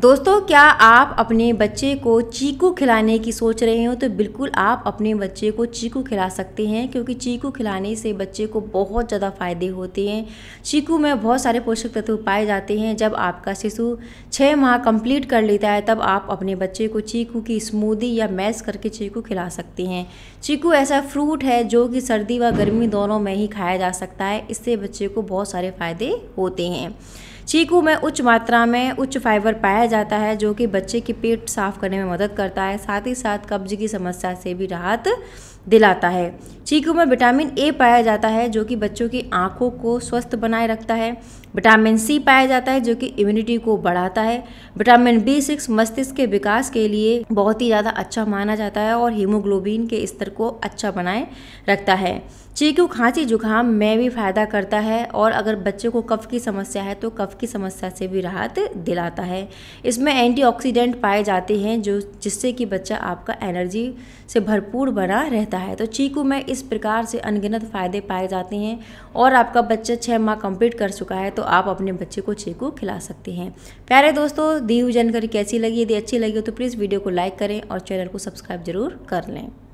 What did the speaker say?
दोस्तों क्या आप अपने बच्चे को चीकू खिलाने की सोच रहे हो तो बिल्कुल आप अपने बच्चे को चीकू खिला सकते हैं क्योंकि चीकू खिलाने से बच्चे को बहुत ज़्यादा फायदे होते हैं चीकू में बहुत सारे पोषक तत्व पाए जाते हैं जब आपका शिशु छः माह कंप्लीट कर लेता है तब आप अपने बच्चे को चीकू की स्मूदी या मैस करके चीकू खिला सकते हैं चीकू ऐसा फ्रूट है जो कि सर्दी व गर्मी दोनों में ही खाया जा सकता है इससे बच्चे को बहुत सारे फ़ायदे होते हैं चीकू में उच्च मात्रा में उच्च फाइबर पाया जाता है जो कि बच्चे की पेट साफ करने में मदद करता है साथ ही साथ कब्ज की समस्या से भी राहत दिलाता है चीकू में विटामिन ए पाया जाता है जो कि बच्चों की आंखों को स्वस्थ बनाए रखता है विटामिन सी पाया जाता है जो कि इम्यूनिटी को बढ़ाता है विटामिन बी सिक्स मस्तिष्क के विकास के लिए बहुत ही ज़्यादा अच्छा माना जाता है और हीमोग्लोबिन के स्तर को अच्छा बनाए रखता है चीकू खांसी जुकाम में भी फ़ायदा करता है और अगर बच्चे को कफ की समस्या है तो कफ की समस्या से भी राहत दिलाता है इसमें एंटीऑक्सीडेंट पाए जाते हैं जो जिससे कि बच्चा आपका एनर्जी से भरपूर बना रहता है तो चीकू में इस प्रकार से अनगिनत फ़ायदे पाए जाते हैं और आपका बच्चा छः माह कंप्लीट कर चुका है तो आप अपने बच्चे को चीकू खिला सकते हैं प्यारे दोस्तों दी हुई जानकारी कैसी लगी यदि अच्छी लगी तो प्लीज़ वीडियो को लाइक करें और चैनल को सब्सक्राइब जरूर कर लें